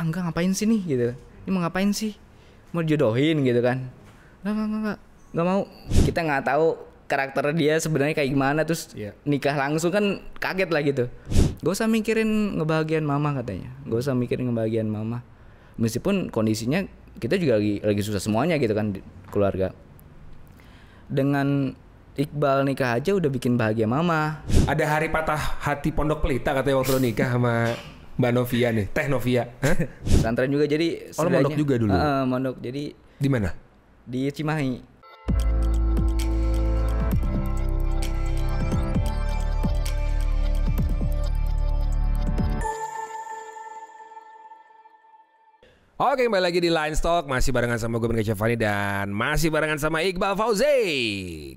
ah enggak ngapain sih nih gitu ini mau ngapain sih mau jodohin gitu kan enggak enggak enggak enggak mau kita nggak tahu karakter dia sebenarnya kayak gimana terus yeah. nikah langsung kan kaget lah gitu gak usah mikirin ngebahagian mama katanya gak usah mikirin ngebahagian mama meskipun kondisinya kita juga lagi lagi susah semuanya gitu kan keluarga dengan Iqbal nikah aja udah bikin bahagia mama. Ada hari patah hati pondok pelita katanya waktu nikah sama Mbak Novia nih, Teh Novia. Pesantren juga jadi. Oh mondok juga dulu. Uh, mondok jadi. Di mana? Di Cimahi. Oke kembali lagi di Line Stock Masih barengan sama gue Benke Fani Dan masih barengan sama Iqbal Fauzi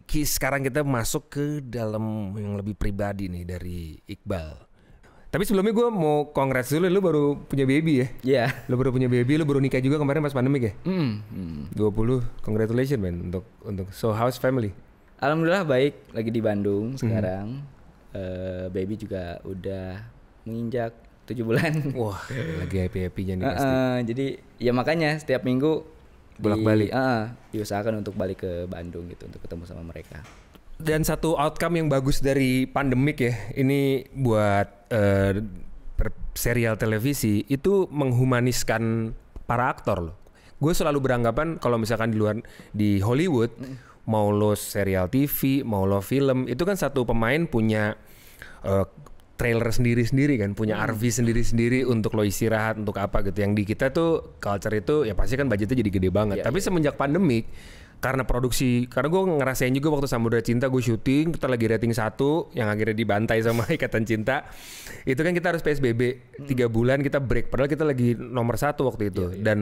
Sekarang kita masuk ke dalam yang lebih pribadi nih dari Iqbal tapi sebelumnya gue mau kongres dulu, lu baru punya baby ya? Iya. Yeah. Lu baru punya baby, lu baru nikah juga kemarin pas pandemi ya? Mm. 20, hmm. congratulations man untuk untuk So House Family. Alhamdulillah baik, lagi di Bandung hmm. sekarang. Mm. Uh, baby juga udah menginjak tujuh bulan. Wah, lagi happy happy nih pasti. Uh, uh, jadi ya makanya setiap minggu bolak balik. Di, uh, diusahakan untuk balik ke Bandung gitu untuk ketemu sama mereka dan satu outcome yang bagus dari pandemik ya ini buat uh, serial televisi itu menghumaniskan para aktor loh. Gue selalu beranggapan kalau misalkan di luar di Hollywood mm. mau lo serial TV, mau lo film, itu kan satu pemain punya uh, trailer sendiri-sendiri kan, punya hmm. RV sendiri-sendiri untuk lo istirahat, untuk apa gitu. Yang di kita tuh culture itu ya pasti kan budgetnya jadi gede banget. Yeah, Tapi yeah. semenjak pandemik karena produksi karena gue ngerasain juga waktu Samudra Cinta gue syuting kita lagi rating satu yang akhirnya dibantai sama Ikatan Cinta itu kan kita harus PSBB tiga hmm. bulan kita break padahal kita lagi nomor satu waktu itu yeah, yeah. dan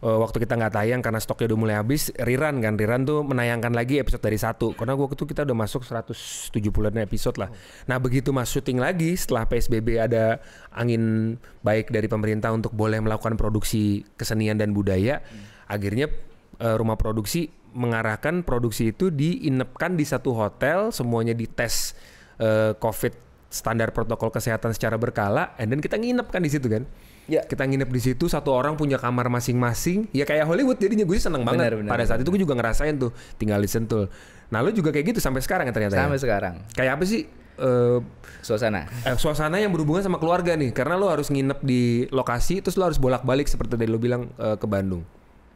uh, waktu kita nggak tayang karena stoknya udah mulai habis rerun kan rerun tuh menayangkan lagi episode dari satu karena gue itu kita udah masuk 170-an episode lah oh. nah begitu mas syuting lagi setelah PSBB ada angin baik dari pemerintah untuk boleh melakukan produksi kesenian dan budaya hmm. akhirnya eh, rumah produksi mengarahkan produksi itu diinapkan di satu hotel, semuanya dites uh, COVID standar protokol kesehatan secara berkala, and then kita nginep kan di situ kan. Ya. Kita nginep di situ, satu orang punya kamar masing-masing. Ya kayak Hollywood jadinya gue seneng banget. Benar, Pada saat benar. itu gue juga ngerasain tuh, tinggal di Sentul. Nah lo juga kayak gitu sampai sekarang ya ternyata. Ya? Sampai ya? sekarang. Kayak apa sih Uh, suasana eh, suasana yang berhubungan sama keluarga nih karena lo harus nginep di lokasi terus lo harus bolak-balik seperti tadi lo bilang uh, ke Bandung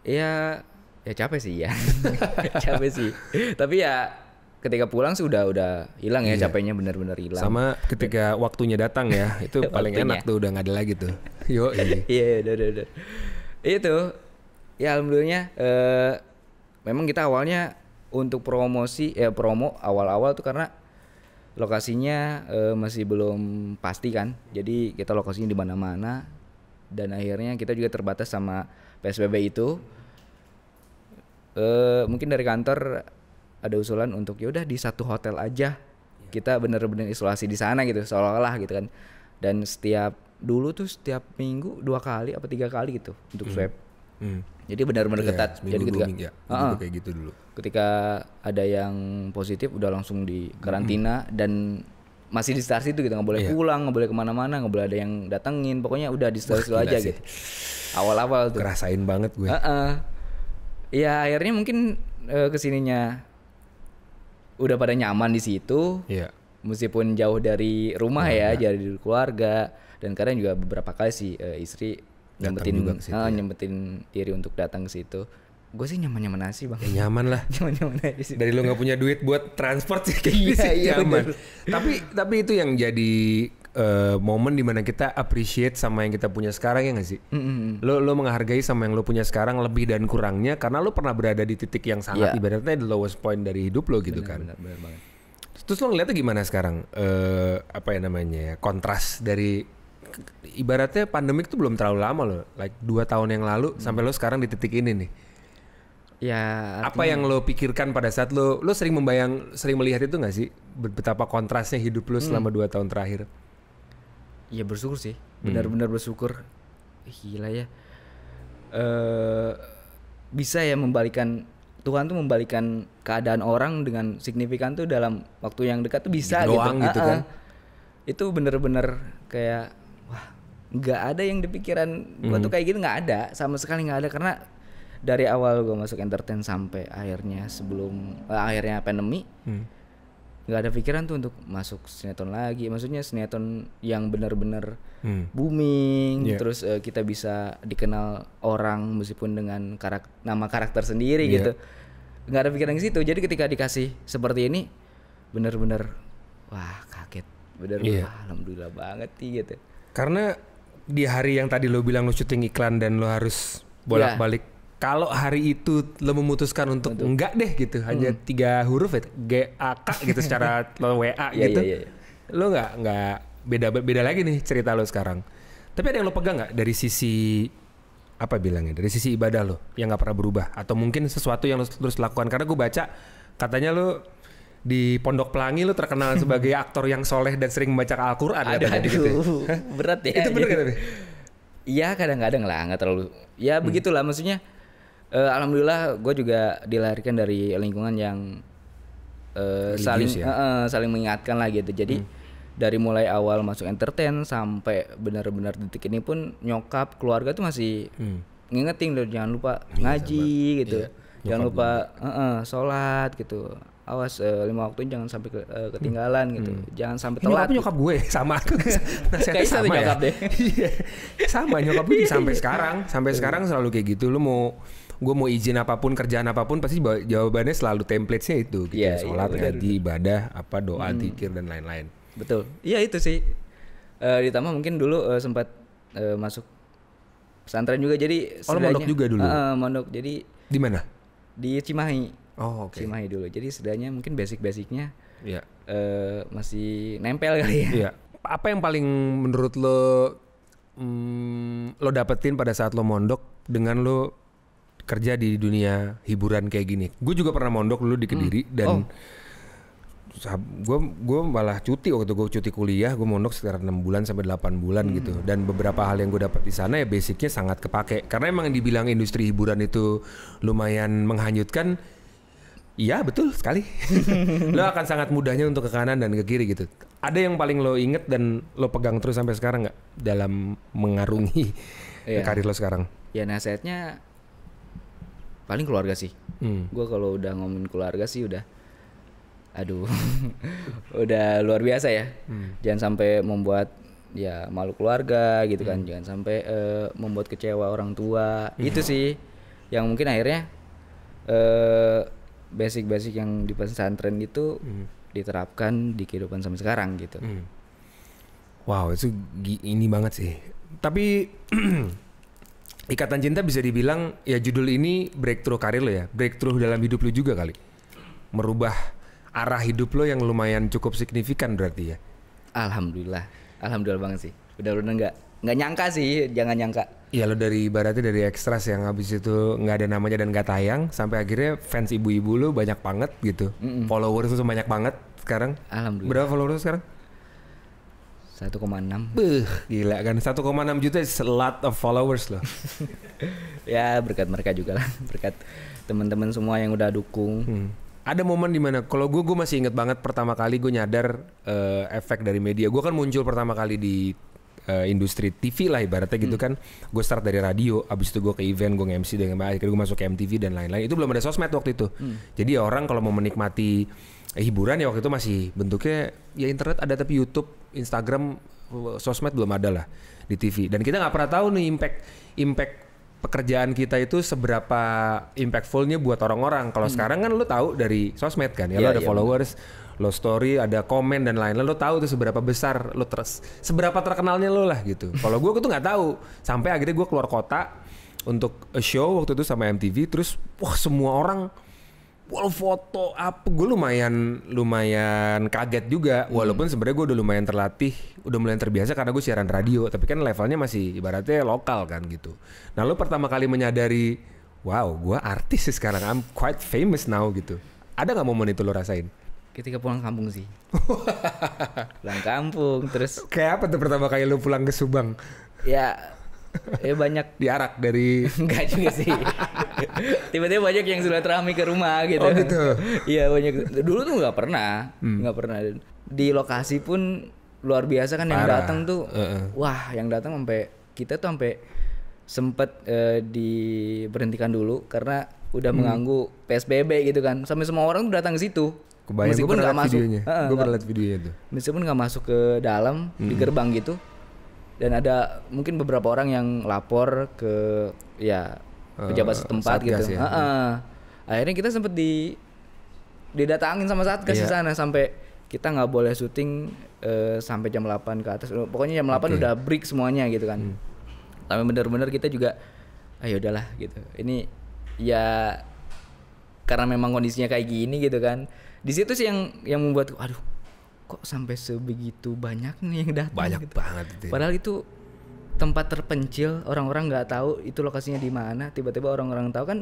Iya ya capek sih ya capek sih tapi ya ketika pulang sudah udah hilang ya iya. capeknya benar-benar hilang sama ketika waktunya datang ya itu paling enak tuh udah nggak ada lagi tuh yo iya, iya, iya udah udah itu ya alhamdulillah uh, eh, memang kita awalnya untuk promosi ya promo awal-awal tuh karena lokasinya uh, masih belum pasti kan jadi kita lokasinya di mana-mana dan akhirnya kita juga terbatas sama psbb itu uh, mungkin dari kantor ada usulan untuk yaudah di satu hotel aja iya. kita bener-bener isolasi di sana gitu seolah-olah gitu kan dan setiap dulu tuh setiap minggu dua kali apa tiga kali gitu untuk hmm. swab hmm. Hmm. jadi benar-benar yeah, ketat jadi ketika gitu minggu, ya. uh -uh. kayak gitu dulu ketika ada yang positif udah langsung di hmm. karantina hmm. dan masih di stasiun itu gitu nggak boleh yeah. pulang nggak boleh kemana-mana nggak boleh ada yang datengin pokoknya udah di stasiun aja sih. gitu awal-awal tuh ngerasain banget gue uh -uh. Iya akhirnya mungkin uh, kesininya udah pada nyaman di situ. Iya. Meskipun jauh dari rumah ya, nah. dari keluarga dan kadang juga beberapa kali sih uh, istri nyempetin juga situ, uh, ya. nyempetin diri untuk datang ke situ. Gue sih nyaman-nyaman sih bang. Ya, nyaman lah. nyaman-nyaman aja sih. Dari lo nggak punya duit buat transport sih kayak iya, gitu iya, nyaman. Tapi tapi itu yang jadi uh, momen dimana kita appreciate sama yang kita punya sekarang ya gak sih? Mm-hmm. Lo lo menghargai sama yang lo punya sekarang lebih dan kurangnya karena lo pernah berada di titik yang sangat yeah. ibaratnya the lowest point dari hidup lo gitu bener, kan. Bener, bener banget. Terus lo ngeliatnya gimana sekarang? Uh, apa ya namanya ya, Kontras dari ibaratnya pandemik tuh belum terlalu lama lo, Like dua tahun yang lalu hmm. sampai lo sekarang di titik ini nih. Ya. Artinya... Apa yang lo pikirkan pada saat lo lo sering membayang, sering melihat itu nggak sih betapa kontrasnya hidup lo selama hmm. dua tahun terakhir? ya bersyukur sih hmm. benar-benar bersyukur gila ya e, bisa ya membalikan Tuhan tuh membalikan keadaan orang dengan signifikan tuh dalam waktu yang dekat tuh bisa gitu gitu. Doang gitu, gitu kan. Itu benar-benar kayak wah nggak ada yang dipikiran gua hmm. tuh kayak gitu nggak ada sama sekali nggak ada karena dari awal gua masuk entertain sampai akhirnya sebelum eh, akhirnya pandemi hmm nggak ada pikiran tuh untuk masuk sinetron lagi maksudnya sinetron yang benar-benar hmm. booming yeah. terus uh, kita bisa dikenal orang meskipun dengan karak nama karakter sendiri yeah. gitu nggak ada pikiran ke situ jadi ketika dikasih seperti ini benar-benar wah kaget benar yeah. Iya. alhamdulillah banget sih gitu karena di hari yang tadi lo bilang lo syuting iklan dan lo harus iya. bolak-balik yeah kalau hari itu lo memutuskan untuk Betul. enggak deh gitu hmm. hanya tiga huruf ya G A K gitu secara lo WA iya, gitu yeah, yeah, iya. lo nggak nggak beda beda lagi nih cerita lo sekarang tapi ada yang lo pegang nggak dari sisi apa bilangnya dari sisi ibadah lo yang nggak pernah berubah atau mungkin sesuatu yang lo terus lakukan karena gue baca katanya lo di Pondok Pelangi lo terkenal sebagai aktor yang soleh dan sering membaca Al-Quran. ada gitu. Ya. berat ya. Itu benar kan? Iya kadang-kadang lah, nggak terlalu. Ya hmm. begitulah maksudnya uh, alhamdulillah gue juga dilahirkan dari lingkungan yang uh, saling ya? uh, saling mengingatkan lagi gitu jadi hmm. dari mulai awal masuk entertain sampai benar-benar detik ini pun nyokap keluarga tuh masih hmm. ngingetin loh jangan lupa ya, ngaji sama, iya, gitu ya, jangan lupa uh, uh, sholat gitu awas uh, lima waktu jangan sampai ke, uh, ketinggalan gitu. hmm. gitu jangan sampai telat ini nyokap gitu. gue sama nasihatnya sama nyokap ya iya. sama nyokap gue sampai sekarang sampai iya. sekarang selalu kayak gitu lu mau gue mau izin apapun kerjaan apapun pasti jawabannya selalu template templatesnya itu gitu yeah, ya. iya, sholat yeah, ngaji ibadah apa doa hmm. tikir dan lain-lain betul iya itu sih uh, ditambah mungkin dulu uh, sempat uh, masuk pesantren juga jadi oh, mondok juga dulu uh, mondok jadi di mana di Cimahi oh okay. Cimahi dulu jadi sedanya mungkin basic-basicnya yeah. Iya. uh, masih nempel kali ya yeah. apa yang paling menurut lo Hmm, lo dapetin pada saat lo mondok dengan lo kerja di dunia hiburan kayak gini. Gue juga pernah mondok dulu di hmm. Kediri hmm. dan gue oh. gue malah cuti waktu gue cuti kuliah, gue mondok sekitar enam bulan sampai 8 bulan gitu. hmm. gitu. Dan beberapa hal yang gue dapat di sana ya basicnya sangat kepake. Karena emang dibilang industri hiburan itu lumayan menghanyutkan. Iya betul sekali. lo akan sangat mudahnya untuk ke kanan dan ke kiri gitu. Ada yang paling lo inget dan lo pegang terus sampai sekarang nggak dalam mengarungi yeah. karir lo sekarang? Ya nasihatnya paling keluarga sih hmm. gue kalau udah ngomongin keluarga sih udah aduh udah luar biasa ya hmm. jangan sampai membuat ya malu keluarga gitu kan hmm. jangan sampai uh, membuat kecewa orang tua hmm. itu sih yang mungkin akhirnya basic eh, basic-basic yang di pesantren itu hmm. diterapkan di kehidupan sampai sekarang gitu hmm. wow itu ini banget sih tapi Ikatan Cinta bisa dibilang ya judul ini breakthrough karir lo ya, breakthrough dalam hidup lo juga kali. Merubah arah hidup lo yang lumayan cukup signifikan berarti ya. Alhamdulillah, alhamdulillah banget sih. Udah udah nggak nggak nyangka sih, jangan nyangka. Iya lo dari ibaratnya dari ekstras yang habis itu nggak ada namanya dan nggak tayang sampai akhirnya fans ibu-ibu lo banyak banget gitu, mm -mm. followers lo banyak banget sekarang. Alhamdulillah. Berapa followers sekarang? 1,6 Beuh, gila kan 1,6 juta is a lot of followers loh Ya berkat mereka juga lah Berkat teman-teman semua yang udah dukung hmm. Ada momen dimana Kalau gue, gue masih inget banget pertama kali gue nyadar uh, Efek dari media Gue kan muncul pertama kali di uh, industri TV lah ibaratnya gitu hmm. kan gue start dari radio abis itu gue ke event gue nge-MC dengan akhirnya gue masuk ke MTV dan lain-lain itu belum ada sosmed waktu itu hmm. jadi orang kalau mau menikmati eh, hiburan ya waktu itu masih bentuknya ya internet ada tapi YouTube, Instagram, eh, sosmed belum ada lah di TV. Dan kita nggak pernah tahu nih impact impact pekerjaan kita itu seberapa impactfulnya buat orang-orang. Kalau hmm. sekarang kan lo tahu dari sosmed kan, ya yeah, lo ada yeah, followers, bener. lo story, ada komen dan lain-lain. Lo tahu tuh seberapa besar lo terus, seberapa terkenalnya lo lah gitu. Kalau gue tuh nggak tahu. Sampai akhirnya gue keluar kota untuk show waktu itu sama MTV. Terus wah semua orang wall foto apa gue lumayan lumayan kaget juga hmm. walaupun hmm. sebenarnya gue udah lumayan terlatih udah mulai terbiasa karena gue siaran radio tapi kan levelnya masih ibaratnya lokal kan gitu nah lo pertama kali menyadari wow gue artis sih sekarang I'm quite famous now gitu ada nggak momen itu lo rasain ketika pulang kampung sih pulang kampung terus kayak apa tuh pertama kali lo pulang ke Subang ya ya banyak diarak dari enggak juga sih tiba-tiba banyak yang sudah terami ke rumah gitu oh kan. gitu iya banyak dulu tuh nggak pernah hmm. nggak hmm. pernah di lokasi pun luar biasa kan Parah. yang datang tuh uh -uh. wah yang datang sampai kita tuh sampai sempet uh, diberhentikan dulu karena udah hmm. mengganggu PSBB gitu kan sampai semua orang tuh datang ke situ Kebayang meskipun nggak masuk videonya. Uh, gue pernah videonya tuh meskipun nggak masuk ke dalam hmm. di gerbang gitu dan ada mungkin beberapa orang yang lapor ke ya pejabat eh, setempat gitu. Ya. Ha -ha. Akhirnya kita sempet di didatangin sama satgas yeah. sana sampai kita nggak boleh syuting uh, sampai jam 8 ke atas. Pokoknya jam 8 okay. udah break semuanya gitu kan. Hmm. Tapi bener-bener kita juga ayo ah, ya udahlah gitu. Ini ya karena memang kondisinya kayak gini gitu kan. Di situ sih yang yang membuat aduh kok sampai sebegitu banyak nih yang datang banyak gitu. banget itu. Ya. padahal itu tempat terpencil orang-orang nggak tahu itu lokasinya di mana tiba-tiba orang-orang tahu kan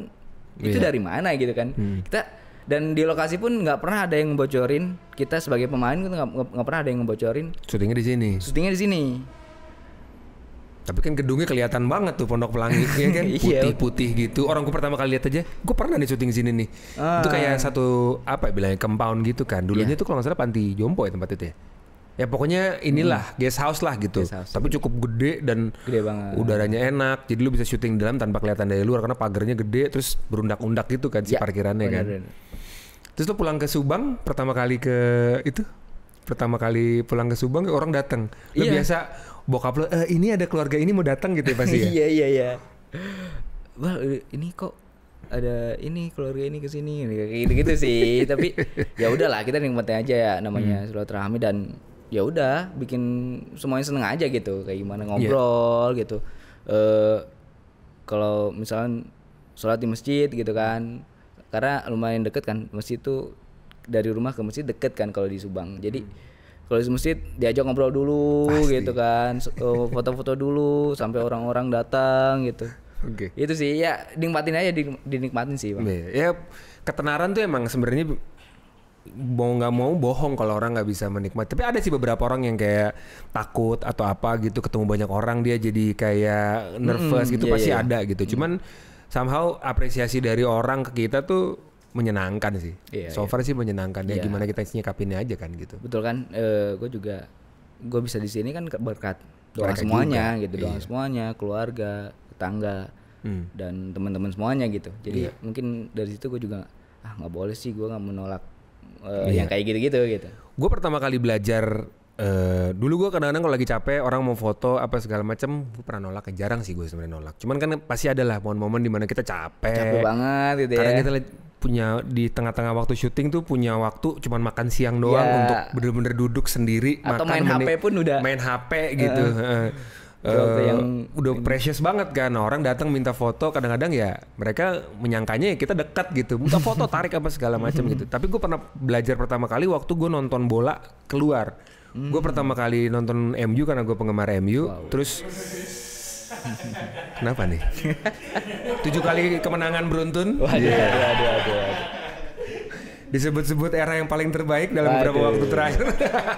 itu yeah. dari mana gitu kan hmm. kita dan di lokasi pun nggak pernah ada yang ngebocorin kita sebagai pemain nggak pernah ada yang ngebocorin syutingnya di sini syutingnya di sini tapi kan gedungnya kelihatan banget tuh Pondok Pelangi ya kan iya. putih-putih gitu. Orangku pertama kali lihat aja, gue pernah nih syuting sini nih. Ah. Itu kayak satu apa ya, bilangnya compound gitu kan. Dulunya yeah. tuh kalau nggak salah panti jompo ya tempat itu ya. Ya pokoknya inilah hmm. guest house lah gitu. house, Tapi cukup gede dan gede banget. udaranya enak. Jadi lu bisa syuting di dalam tanpa kelihatan dari luar karena pagarnya gede terus berundak-undak gitu kan si ya, parkirannya bener, kan. Terus lu pulang ke Subang pertama kali ke itu pertama kali pulang ke Subang orang datang. Lu iya. biasa bokap lu e, ini ada keluarga ini mau datang gitu ya pasti ya. Iya iya iya. wah ini kok ada ini keluarga ini ke sini gitu, gitu sih tapi ya udahlah kita nikmatin aja ya namanya hmm. silaturahmi dan ya udah bikin semuanya seneng aja gitu kayak gimana iya. ngobrol yeah. gitu uh, kalau misalnya sholat di masjid gitu kan karena lumayan deket kan masjid tuh dari rumah ke masjid deket kan kalau di Subang jadi hmm. kalau di masjid diajak ngobrol dulu Pasti. gitu kan eh, foto-foto dulu sampai orang-orang datang gitu Okay. Itu sih ya dinikmatin aja dinikmatin sih, Bang. Iya, ya, ketenaran tuh emang sebenarnya mau nggak mau bohong kalau orang nggak bisa menikmati. Tapi ada sih beberapa orang yang kayak takut atau apa gitu ketemu banyak orang dia jadi kayak nervous mm, gitu yeah, pasti yeah. ada gitu. Mm. Cuman somehow apresiasi dari orang ke kita tuh menyenangkan sih. Yeah, so iya. far yeah. sih menyenangkan. Ya iya. gimana kita nyikapinnya aja kan gitu. Betul kan? Uh, eh, gue juga gue bisa di sini kan berkat doa semuanya juga. gitu, doa yeah. semuanya, keluarga, tetangga hmm. dan teman-teman semuanya gitu. Jadi yeah. mungkin dari situ gue juga ah nggak boleh sih gue nggak menolak uh, eh, yeah. yang kayak gitu-gitu gitu. Gue pertama kali belajar Uh, dulu gue kadang-kadang kalau lagi capek orang mau foto apa segala macem gue pernah nolak eh, jarang sih gue sebenarnya nolak cuman kan pasti ada lah momen-momen dimana kita capek capek banget gitu karena ya kita punya di tengah-tengah waktu syuting tuh punya waktu cuman makan siang doang yeah. untuk bener-bener duduk sendiri atau makan main HP pun udah main HP gitu uh. Eh, yang udah precious banget kan nah, orang datang minta foto kadang-kadang ya mereka menyangkanya ya kita dekat gitu minta foto tarik apa segala macam gitu hmm. tapi gue pernah belajar pertama kali waktu gue nonton bola keluar hmm. gue pertama kali nonton MU karena gue penggemar MU wow. terus Kenapa nih? Tujuh kali kemenangan beruntun. Waduh, yeah. waduh, waduh, waduh, Disebut-sebut era yang paling terbaik dalam waduh. beberapa waktu terakhir.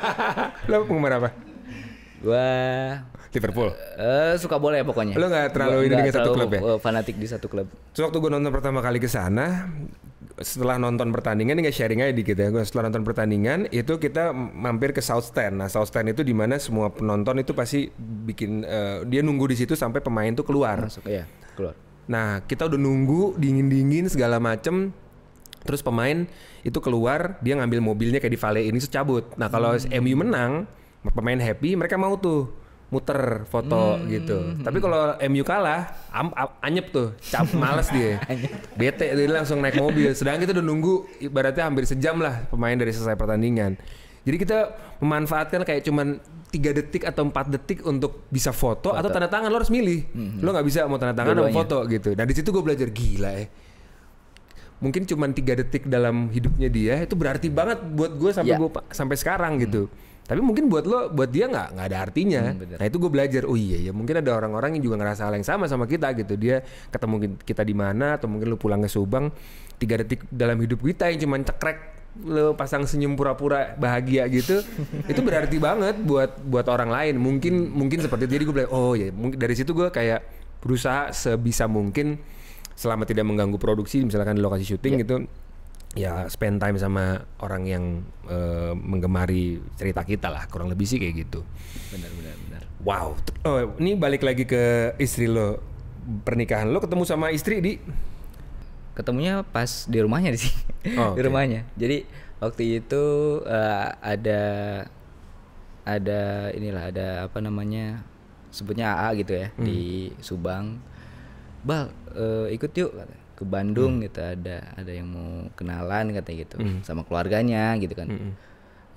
Lo penggemar apa? Gua Liverpool? Eh uh, suka bola ya pokoknya. Lo gak terlalu ini dengan satu klub ya? Eh, fanatik di satu klub. So, waktu gue nonton pertama kali ke sana, setelah nonton pertandingan nggak sharing aja dikit ya. Setelah nonton pertandingan itu kita mampir ke South Stand. Nah South Stand itu di mana semua penonton itu pasti bikin uh, dia nunggu di situ sampai pemain tuh keluar. Masuk ya keluar. Nah kita udah nunggu dingin dingin segala macem. Terus pemain itu keluar dia ngambil mobilnya kayak di Vale ini secabut. Nah kalau hmm. MU menang pemain happy mereka mau tuh muter foto hmm, gitu. Hmm, Tapi kalau MU kalah, am, am, anyep tuh, cap males dia. Bete dia langsung naik mobil. Sedangkan kita udah nunggu ibaratnya hampir sejam lah pemain dari selesai pertandingan. Jadi kita memanfaatkan kayak cuman tiga detik atau empat detik untuk bisa foto, foto. atau tanda tangan lo harus milih. Hmm, lo nggak bisa mau tanda tangan atau foto gitu. Dan nah, di situ gue belajar gila ya. Mungkin cuman tiga detik dalam hidupnya dia itu berarti banget buat gue sampai yeah. gue sampai sekarang gitu tapi mungkin buat lo buat dia nggak nggak ada artinya hmm, nah itu gue belajar oh iya ya mungkin ada orang-orang yang juga ngerasa hal yang sama sama kita gitu dia ketemu kita di mana atau mungkin lo pulang ke Subang tiga detik dalam hidup kita yang cuma cekrek lo pasang senyum pura-pura bahagia gitu itu berarti banget buat buat orang lain mungkin mungkin seperti itu jadi gue bilang oh iya, mungkin dari situ gue kayak berusaha sebisa mungkin selama tidak mengganggu produksi misalkan di lokasi syuting yeah. gitu ya spend time sama orang yang uh, menggemari cerita kita lah kurang lebih sih kayak gitu benar benar benar wow oh ini balik lagi ke istri lo pernikahan lo ketemu sama istri di ketemunya pas di rumahnya sih oh, okay. di rumahnya jadi waktu itu uh, ada ada inilah ada apa namanya sebutnya AA gitu ya hmm. di Subang bal uh, ikut yuk katanya ke Bandung hmm. gitu ada ada yang mau kenalan kata gitu hmm. sama keluarganya gitu kan hmm.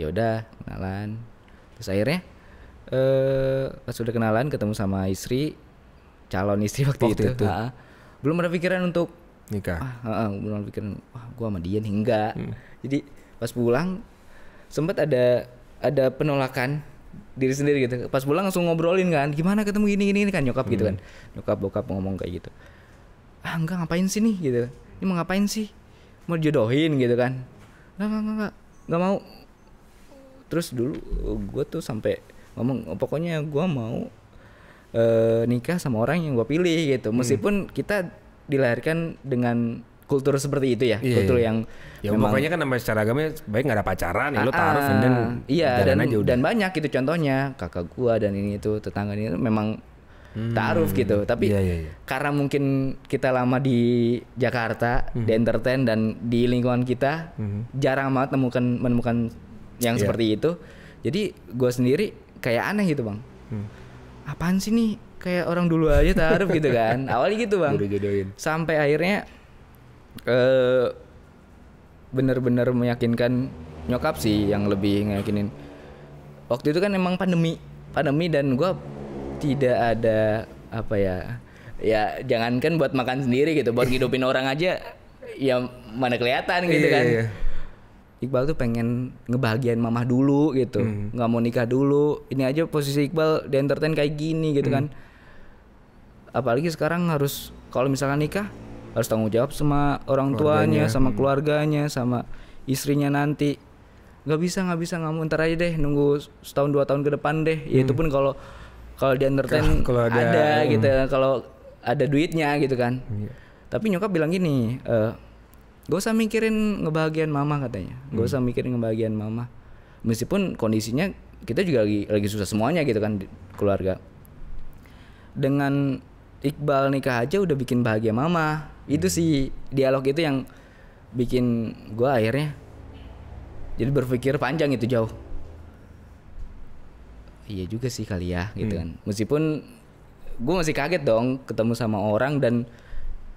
ya udah kenalan terus akhirnya uh, pas udah kenalan ketemu sama istri calon istri waktu, waktu itu, itu. Ha, belum ada pikiran untuk nikah ah, uh, uh, belum ada pikiran wah gua sama dia nih enggak hmm. jadi pas pulang sempat ada ada penolakan diri sendiri gitu pas pulang langsung ngobrolin kan gimana ketemu gini gini kan nyokap gitu hmm. gitu kan nyokap bokap ngomong kayak gitu ah enggak ngapain sih nih gitu ini mau ngapain sih mau jodohin gitu kan enggak enggak enggak enggak, enggak mau terus dulu gue tuh sampai ngomong oh, pokoknya gue mau e, nikah sama orang yang gue pilih gitu hmm. meskipun hmm. kita dilahirkan dengan kultur seperti itu ya yeah, kultur iya. yang ya memang, pokoknya kan namanya secara agama baik nggak ada pacaran ya lo taruh ah, dan iya dan aja dan banyak itu contohnya kakak gue dan ini itu tetangga ini memang hmm. gitu. Tapi yeah, yeah, yeah. karena mungkin kita lama di Jakarta, hmm. di entertain dan di lingkungan kita hmm. jarang banget menemukan menemukan yang yeah. seperti itu. Jadi gue sendiri kayak aneh gitu bang. Hmm. Apaan sih nih kayak orang dulu aja taruh gitu kan? Awalnya gitu bang. Sampai akhirnya eh, bener-bener meyakinkan nyokap sih yang lebih ngeyakinin. Waktu itu kan emang pandemi, pandemi dan gue tidak ada apa ya ya jangankan buat makan sendiri gitu buat hidupin orang aja ya mana kelihatan gitu iya, kan iya, iya, Iqbal tuh pengen ngebahagiain mamah dulu gitu hmm. nggak mau nikah dulu ini aja posisi Iqbal di entertain kayak gini gitu mm. kan apalagi sekarang harus kalau misalkan nikah harus tanggung jawab sama orang keluarganya, tuanya sama hmm. keluarganya sama istrinya nanti nggak bisa nggak bisa nggak mau ntar aja deh nunggu setahun dua tahun ke depan deh hmm. ya itu hmm. pun kalau kalau di entertain kalo ada, ada um. gitu ya, kalau ada duitnya gitu kan yeah. tapi nyokap bilang gini e, gak usah mikirin ngebahagian mama katanya gak hmm. usah mikirin ngebahagian mama meskipun kondisinya kita juga lagi lagi susah semuanya gitu kan di keluarga dengan Iqbal nikah aja udah bikin bahagia mama itu hmm. sih dialog itu yang bikin gue akhirnya jadi berpikir panjang itu jauh iya juga sih kali ya gitu hmm. kan meskipun gue masih kaget dong ketemu sama orang dan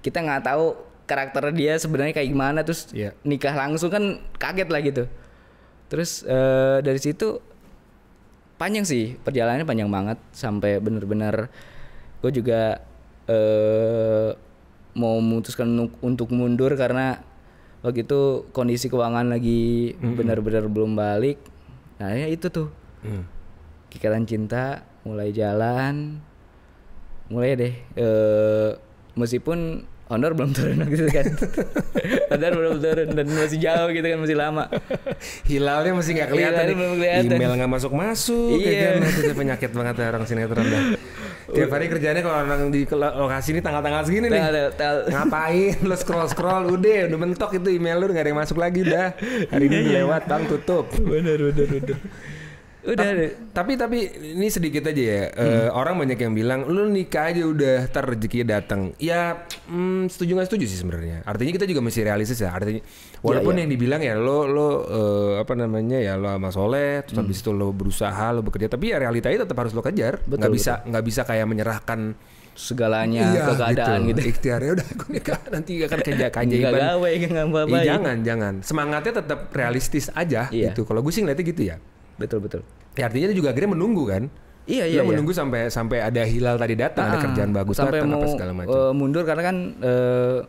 kita nggak tahu karakter dia sebenarnya kayak gimana terus yeah. nikah langsung kan kaget lah gitu terus uh, dari situ panjang sih perjalanannya panjang banget sampai bener-bener gue juga uh, mau memutuskan untuk mundur karena waktu itu kondisi keuangan lagi mm -hmm. benar-benar belum balik nah ya itu tuh mm. Ikatan Cinta mulai jalan mulai ya deh eh meskipun Honor belum turun gitu kan. Honor belum turun dan masih jauh gitu kan masih lama. Hilalnya masih nggak kelihatan. Belum kelihatan. Email nggak masuk masuk. Ya iya. Kan? Itu penyakit banget ya orang sinetron dah. Tiap hari kerjanya kalau orang di lokasi ini tanggal-tanggal segini nih. tengah. Ngapain? Lo scroll scroll udah udah mentok itu email lu nggak ada yang masuk lagi dah. Hari ini iya, iya. lewat bang tutup. Bener bener bener udah Ta tapi tapi ini sedikit aja ya eh, hmm. uh, orang banyak yang bilang lu nikah aja udah ter rezeki datang ya mm, setuju nggak setuju sih sebenarnya artinya kita juga masih realistis ya artinya iya, walaupun yeah, yeah. yang dibilang ya lo lo uh, apa namanya ya lo sama soleh terus hmm. habis itu lo berusaha lo bekerja tapi ya realitanya tetap harus lo kejar nggak bisa nggak bisa kayak menyerahkan segalanya iya, ke keadaan gitu. gitu. Ikhtiarnya udah aku nikah nanti akan kerja keajaiban. Gak gawe, gak apa-apa. Iya, gitu. jangan, jangan. Semangatnya tetap realistis aja iya. gitu. Kalau gue sih ngeliatnya gitu ya betul betul ya, artinya dia juga akhirnya menunggu kan Iya iya. iya. menunggu sampai sampai ada hilal tadi datang, nah, ada ah, kerjaan bagus sampai datang, mau, apa segala macam. Uh, mundur karena kan uh,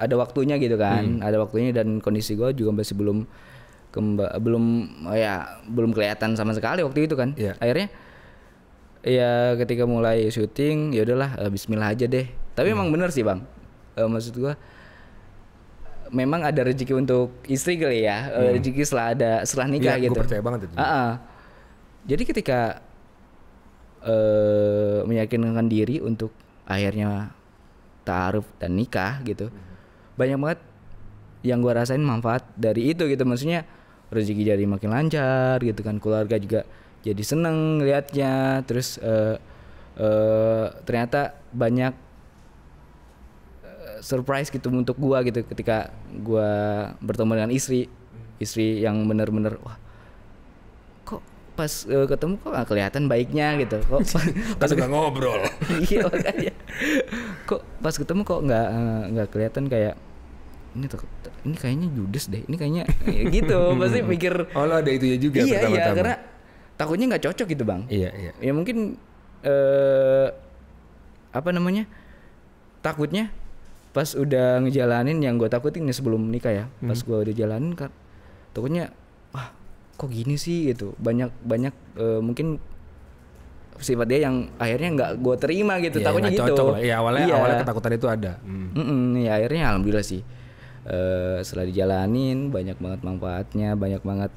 ada waktunya gitu kan, hmm. ada waktunya dan kondisi gue juga masih belum kemba, belum oh ya belum kelihatan sama sekali waktu itu kan. Yeah. Akhirnya ya ketika mulai syuting ya udahlah Bismillah aja deh. Tapi hmm. emang bener sih bang, uh, maksud gue memang ada rezeki untuk istri kali ya eh, hmm. rezeki setelah ada setelah nikah ya, gitu. Gue percaya banget itu. Uh -uh. Jadi ketika uh, meyakinkan diri untuk akhirnya taruh dan nikah gitu, hmm. banyak banget yang gue rasain manfaat dari itu gitu maksudnya rezeki jadi makin lancar gitu kan keluarga juga jadi seneng liatnya terus uh, uh, ternyata banyak surprise gitu untuk gua gitu ketika gua bertemu dengan istri istri yang bener-bener wah kok pas uh, ketemu kok gak kelihatan baiknya gitu kok pas nggak ngobrol iya makanya kok pas ketemu kok nggak e, nggak kelihatan kayak ini tuh ini kayaknya judes deh ini kayaknya ya gitu pasti pikir oh lo ada itu ya juga iya iya karena takutnya nggak cocok gitu bang iya iya ya mungkin eh uh, apa namanya takutnya pas udah ngejalanin yang gue takutin ya sebelum menikah ya pas gue udah jalanin kan takutnya wah kok gini sih gitu banyak banyak uh, mungkin sifat dia yang akhirnya nggak gue terima gitu ya, takutnya gitu cocok ya awalnya ya. awalnya ketakutan itu ada hmm. Mm -mm, ya akhirnya alhamdulillah sih uh, setelah dijalanin banyak banget manfaatnya banyak banget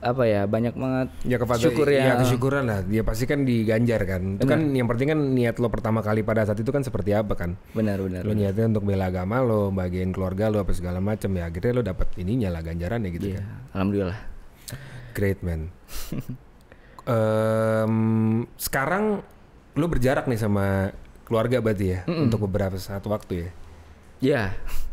apa ya banyak banget ya kepada syukur ya. ya kesyukuran lah dia pasti kan diganjar kan itu kan yang penting kan niat lo pertama kali pada saat itu kan seperti apa kan benar benar lo niatnya untuk bela agama lo bagian keluarga lo apa segala macam ya akhirnya lo dapat ininya lah ganjaran ya gitu ya, kan alhamdulillah great man um, sekarang lo berjarak nih sama keluarga berarti ya mm -mm. untuk beberapa saat waktu ya ya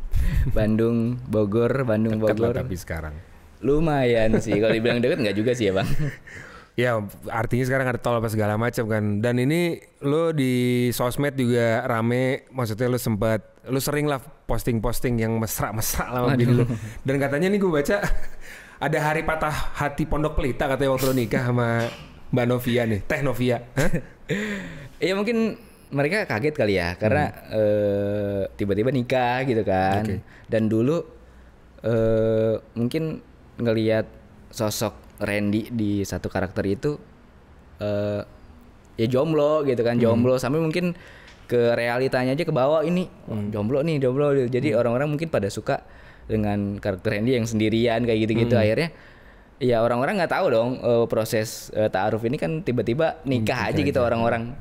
Bandung Bogor Bandung Bogor tapi sekarang Lumayan sih. Kalau dibilang deket nggak juga sih ya bang. ya artinya sekarang ada tol apa segala macam kan. Dan ini lo di sosmed juga rame. Maksudnya lo sempat lo sering lah posting-posting yang mesra-mesra lah sama lo. Dan katanya nih gue baca ada hari patah hati pondok pelita katanya waktu lo nikah sama Mbak Novia nih, Teh Novia. Iya mungkin mereka kaget kali ya karena hmm. Eh, tiba-tiba hmm. nikah gitu kan. Okay. Dan dulu uh, mungkin ngelihat sosok Randy di satu karakter itu uh, ya jomblo gitu kan hmm. jomblo hmm. sampai mungkin ke realitanya aja ke bawah ini hmm. jomblo nih jomblo gitu. jadi orang hmm. orang-orang mungkin pada suka dengan karakter Randy yang sendirian kayak gitu-gitu hmm. akhirnya ya orang-orang nggak tahu dong uh, proses uh, taaruf ini kan tiba-tiba nikah hmm, aja gitu orang-orang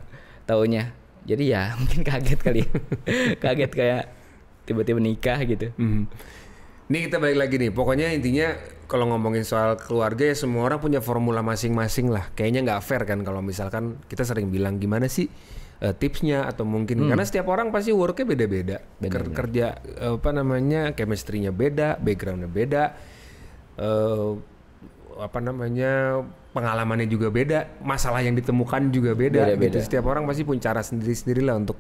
taunya jadi ya mungkin kaget kali ya. kaget kayak tiba-tiba nikah gitu hmm. Ini kita balik lagi nih. Pokoknya intinya kalau ngomongin soal keluarga ya semua orang punya formula masing-masing lah. Kayaknya nggak fair kan kalau misalkan kita sering bilang gimana sih uh, tipsnya atau mungkin hmm. karena setiap orang pasti worknya beda-beda, Ker kerja apa namanya chemistry-nya beda, backgroundnya beda, uh, apa namanya pengalamannya juga beda, masalah yang ditemukan juga beda. beda, -beda. Gitu. Setiap orang pasti punya cara sendiri-sendiri lah untuk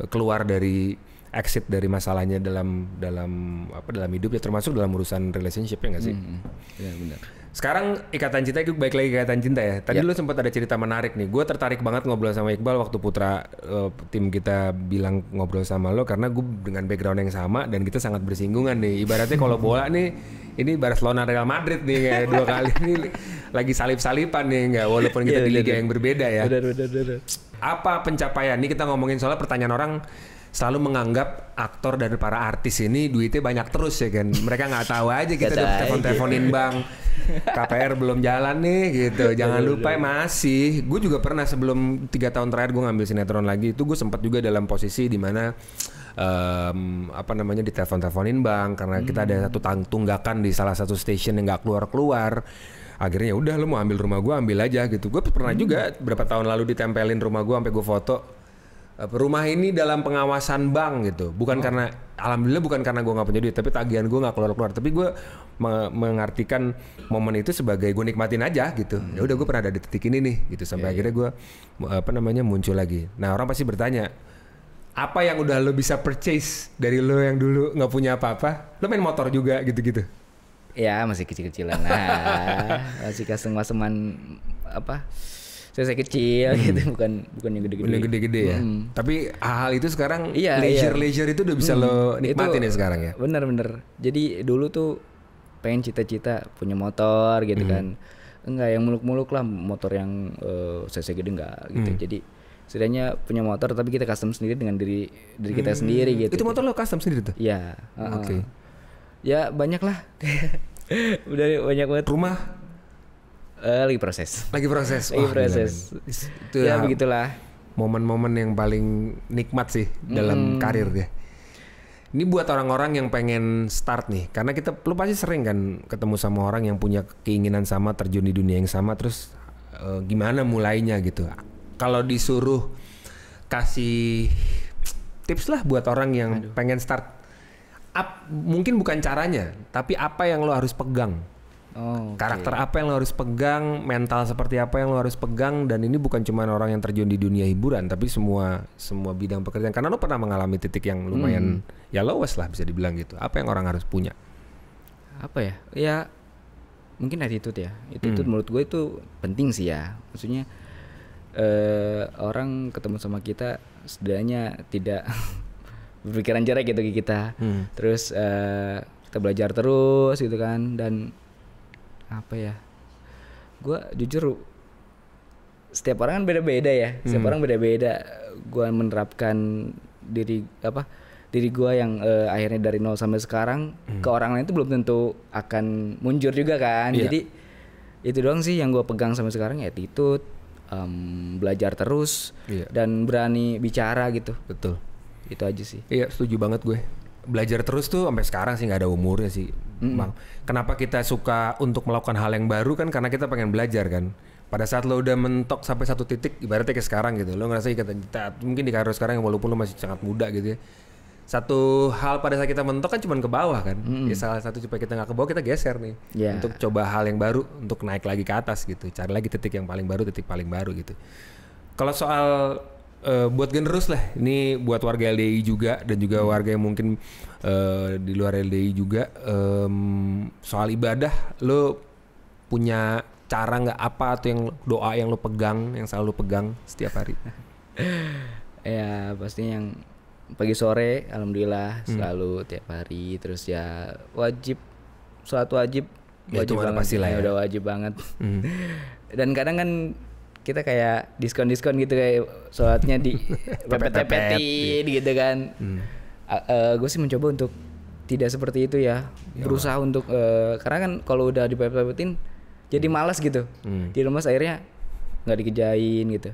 eh, keluar dari exit dari masalahnya dalam dalam apa dalam hidup ya termasuk dalam urusan relationship ya nggak sih? Mm-hmm. Ya benar. Sekarang ikatan cinta itu baik lagi ikatan cinta ya. Tadi ya. lu sempat ada cerita menarik nih. Gue tertarik banget ngobrol sama Iqbal waktu Putra uh, tim kita bilang ngobrol sama lo karena gue dengan background yang sama dan kita sangat bersinggungan nih. Ibaratnya kalau mm-hmm. bola nih ini Barcelona Real Madrid nih kayak dua kali ini lagi salip-salipan nih nggak walaupun kita ya, di iya, liga iya. yang berbeda ya. Benar benar benar. Apa pencapaian? Nih kita ngomongin soal pertanyaan orang selalu menganggap aktor dan para artis ini duitnya banyak terus ya kan. Mereka nggak tahu aja kita udah telepon-teleponin bank bang. KPR belum jalan nih gitu. Iya, Jangan iya, lupa iya. masih. Gue juga pernah sebelum tiga tahun terakhir gue ngambil sinetron lagi itu gue sempat juga dalam posisi dimana um, apa namanya ditelepon-teleponin bang karena hmm. kita ada satu tunggakan di salah satu stasiun yang nggak keluar-keluar akhirnya ya udah lo mau ambil rumah gue ambil aja gitu gue pernah hmm. juga berapa tahun lalu ditempelin rumah gue sampai gue foto rumah ini dalam pengawasan bank gitu bukan oh. karena alhamdulillah bukan karena gue nggak punya duit tapi tagihan gue nggak keluar keluar tapi gue me mengartikan momen itu sebagai gue nikmatin aja gitu hmm. ya udah gue pernah ada di titik ini nih gitu sampai yeah, akhirnya iya. gue apa namanya muncul lagi nah orang pasti bertanya apa yang udah lo bisa purchase dari lo yang dulu nggak punya apa-apa lo main motor juga gitu-gitu ya masih kecil-kecilan lah masih kasih apa saya kecil hmm. gitu bukan bukan yang gede-gede. Yang gede-gede ya. Hmm. Tapi hal-hal itu sekarang iya, leisure iya. leisure itu udah bisa hmm. lo nikmatin itu, ya sekarang ya. Bener-bener. Jadi dulu tuh pengen cita-cita punya motor gitu hmm. kan. Enggak yang muluk-muluk lah motor yang uh, eh, CC gede enggak gitu. Hmm. Jadi setidaknya punya motor tapi kita custom sendiri dengan diri diri kita hmm. sendiri gitu. Itu motor lo custom sendiri tuh? Iya. Uh -uh. Oke. Okay. Ya banyak lah. udah banyak banget. Rumah Uh, lagi proses. Lagi proses. Lagi proses. Itu ya, ya begitulah. Momen-momen yang paling nikmat sih dalam hmm. karir dia. Ini buat orang-orang yang pengen start nih, karena kita lu pasti sering kan ketemu sama orang yang punya keinginan sama terjun di dunia yang sama, terus uh, gimana mulainya gitu. Kalau disuruh kasih tips lah buat orang yang Aduh. pengen start, Ap, mungkin bukan caranya, tapi apa yang lo harus pegang Oh, okay. Karakter apa yang lo harus pegang, mental seperti apa yang lo harus pegang, dan ini bukan cuma orang yang terjun di dunia hiburan, tapi semua semua bidang pekerjaan. Karena lo pernah mengalami titik yang lumayan hmm. ya lowest lah bisa dibilang gitu. Apa yang orang harus punya? Apa ya? Ya mungkin attitude ya. itu hmm. menurut gue itu penting sih ya. Maksudnya eh, orang ketemu sama kita setidaknya tidak berpikiran jelek gitu ke kita. Hmm. Terus eh, kita belajar terus gitu kan dan apa ya gue jujur setiap orang kan beda-beda ya setiap hmm. orang beda-beda gue menerapkan diri apa diri gue yang uh, akhirnya dari nol sampai sekarang hmm. ke orang lain itu belum tentu akan muncur juga kan yeah. jadi itu doang sih yang gue pegang sampai sekarang ya attitude um, belajar terus yeah. dan berani bicara gitu betul itu aja sih iya setuju banget gue belajar terus tuh sampai sekarang sih nggak ada umurnya sih mm-hmm. bang. Kenapa kita suka untuk melakukan hal yang baru kan karena kita pengen belajar kan. Pada saat lo udah mentok sampai satu titik, ibaratnya kayak sekarang gitu, lo ngerasa kita, kita mungkin di karir sekarang walaupun lo masih sangat muda gitu ya. Satu hal pada saat kita mentok kan cuma ke bawah kan. Mm-hmm. Ya salah satu supaya kita nggak ke bawah kita geser nih yeah. untuk coba hal yang baru untuk naik lagi ke atas gitu. Cari lagi titik yang paling baru, titik paling baru gitu. Kalau soal uh, buat generus lah ini buat warga LDI juga dan juga hmm. warga yang mungkin uh, di luar LDI juga um, soal ibadah lo punya cara nggak apa atau yang doa yang lo pegang yang selalu pegang setiap hari ya pasti yang pagi sore alhamdulillah hmm. selalu tiap hari terus ya wajib suatu wajib wajib ya, banget pasti lah ya. udah wajib banget hmm. dan kadang kan kita kayak diskon-diskon gitu kayak sholatnya di pepet-pepetin iya. gitu kan. Hmm. Uh, e, gue sih mencoba untuk tidak seperti itu ya. ya. Berusaha untuk uh, karena kan kalau udah di pepet-pepetin jadi hmm. malas gitu. Hmm. Di rumah akhirnya nggak dikejain gitu.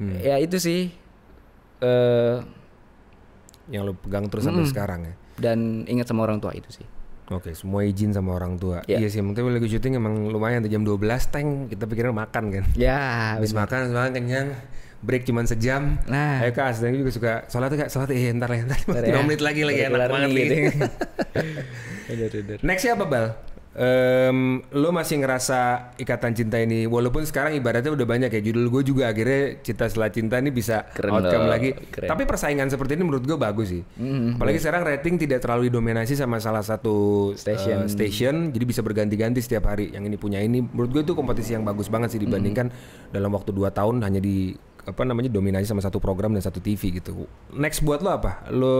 Hmm. Ya itu sih uh, yang lo pegang terus mm sampai hmm. sekarang ya. Dan ingat sama orang tua itu sih. Oke, semua izin sama orang tua. Yeah. Iya sih, mungkin lagi syuting emang lumayan jam 12 teng kita pikirnya makan kan. Ya, yeah, habis makan, habis makan kenyang. Break cuma sejam. Nah, ayo kas dan juga suka salat enggak? Ya, salat eh ntar lah, ntar 5 ya. menit lagi lagi enak banget gitu. Next siapa Bal? um, lo masih ngerasa ikatan cinta ini walaupun sekarang ibaratnya udah banyak ya judul gue juga akhirnya cinta setelah cinta ini bisa keren outcome lo. lagi keren. tapi persaingan seperti ini menurut gue bagus sih mm-hmm. apalagi sekarang rating tidak terlalu didominasi sama salah satu station uh, station jadi bisa berganti-ganti setiap hari yang ini punya ini menurut gue itu kompetisi yang bagus banget sih dibandingkan mm-hmm. dalam waktu 2 tahun hanya di apa namanya dominasi sama satu program dan satu TV gitu next buat lo apa lo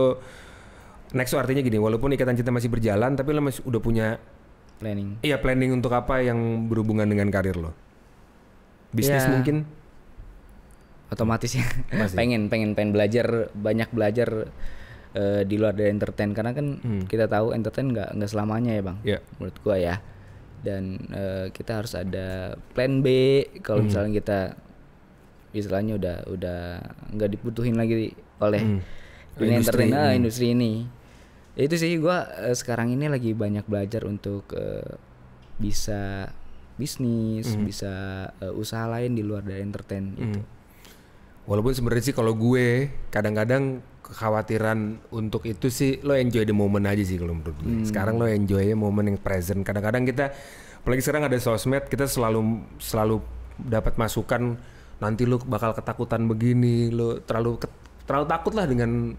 Next artinya gini, walaupun ikatan cinta masih berjalan, tapi lo masih udah punya planning iya planning untuk apa yang berhubungan dengan karir lo bisnis ya, mungkin otomatis ya pengen pengen pengen belajar banyak belajar uh, di luar dari entertain karena kan hmm. kita tahu entertain nggak nggak selamanya ya bang ya. menurut gua ya dan uh, kita harus ada plan B kalau hmm. misalnya kita istilahnya udah udah nggak dibutuhin lagi oleh hmm. dunia industri entertain ah, ini. industri ini ya itu sih gue uh, sekarang ini lagi banyak belajar untuk uh, bisa bisnis mm. bisa uh, usaha lain di luar dari entertain mhm. itu walaupun sebenarnya sih kalau gue kadang-kadang kekhawatiran untuk itu sih lo enjoy the moment aja sih kalau menurut gue mm. sekarang lo enjoynya moment yang present kadang-kadang kita apalagi sekarang ada sosmed kita selalu selalu dapat masukan nanti lo bakal ketakutan begini lo terlalu terlalu takut lah dengan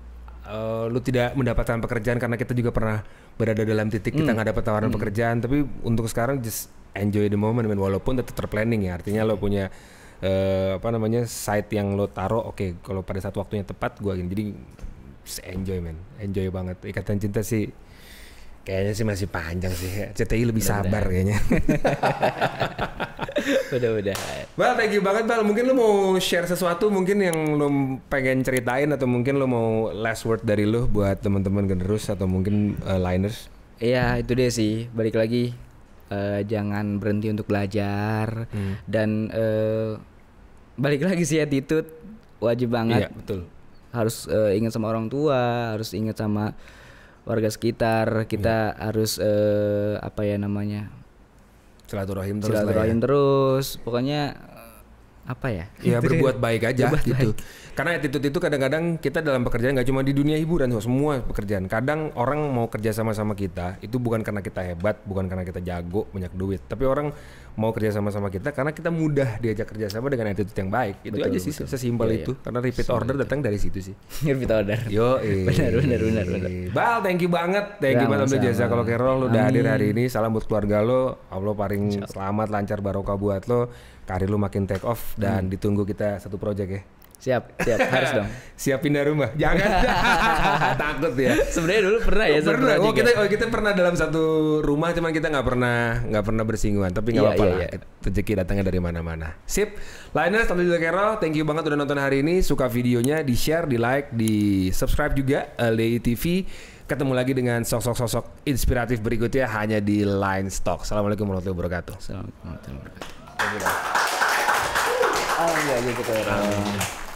uh, lu tidak mendapatkan pekerjaan karena kita juga pernah berada dalam titik kita hmm. nggak dapat tawaran mm. pekerjaan tapi untuk sekarang just enjoy the moment man. walaupun tetap terplanning ya artinya lo punya uh, apa namanya site yang lo taruh oke okay, kalau pada saat waktunya tepat gua gini jadi enjoy man enjoy banget ikatan cinta sih Kayaknya sih masih panjang sih. CTI lebih Mudah sabar kayaknya. Udah-udah. Bal, thank you banget Bal. Mungkin lu mau share sesuatu mungkin yang lu pengen ceritain atau mungkin lu mau last word dari lu buat teman-teman generus atau mungkin uh, liners. Iya, itu dia sih. Balik lagi uh, jangan berhenti untuk belajar hmm. dan uh, balik lagi sih attitude wajib banget. Iya, betul. Harus uh, ingat sama orang tua, harus ingat sama warga sekitar kita yeah. harus uh, apa ya namanya silaturahim terus ya. silaturahim ya. terus pokoknya apa ya ya berbuat baik aja berbuat gitu baik. karena attitude itu kadang-kadang kita dalam pekerjaan nggak cuma di dunia hiburan semua pekerjaan kadang orang mau kerja sama sama kita itu bukan karena kita hebat bukan karena kita jago banyak duit tapi orang mau kerja sama sama kita karena kita mudah diajak kerja sama dengan attitude yang baik. Itu betul, aja sih betul. sesimpel iya, iya. itu. Iya. Karena repeat Sebenernya order datang dari situ sih. repeat order. Yo, eh. benar benar benar Bal, thank you banget. Thank you banget untuk jasa kalau Carol lu udah hadir hari ini. Salam buat keluarga lo. Allah paling selamat lancar barokah buat lo. Karir lo makin take off dan hmm. ditunggu kita satu project ya. Siap, siap, harus dong. siap pindah rumah. Jangan. Takut ya. Sebenarnya dulu pernah ya. Pernah. Oh, kita oh, kita pernah dalam satu rumah cuman kita nggak pernah nggak pernah bersinggungan. Tapi nggak iya, apa-apa iya, lah. Iya. Rezeki datangnya dari mana-mana. Sip. Liners, tentu juga Carol, thank you banget udah nonton hari ini. Suka videonya, di-share, di-like, di-subscribe juga eh, LDI TV. Ketemu lagi dengan sosok-sosok inspiratif berikutnya hanya di Line Stock. Assalamualaikum warahmatullahi wabarakatuh. Assalamualaikum warahmatullahi wabarakatuh. Oh, iya, iya, enggak gitu.